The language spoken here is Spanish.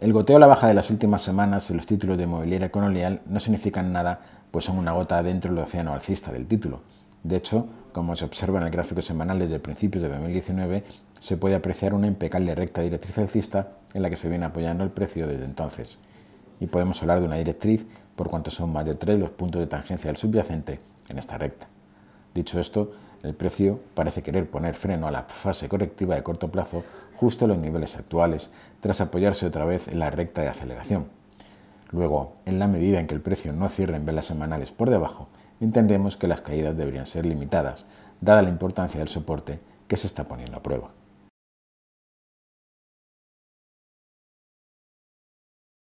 El goteo a la baja de las últimas semanas en los títulos de movilidad colonial no significan nada, pues son una gota dentro del océano alcista del título. De hecho, como se observa en el gráfico semanal desde principios de 2019, se puede apreciar una impecable recta directriz alcista en la que se viene apoyando el precio desde entonces. Y podemos hablar de una directriz por cuanto son más de tres los puntos de tangencia del subyacente en esta recta. Dicho esto, el precio parece querer poner freno a la fase correctiva de corto plazo justo en los niveles actuales, tras apoyarse otra vez en la recta de aceleración. Luego, en la medida en que el precio no cierre en velas semanales por debajo, entendemos que las caídas deberían ser limitadas, dada la importancia del soporte que se está poniendo a prueba.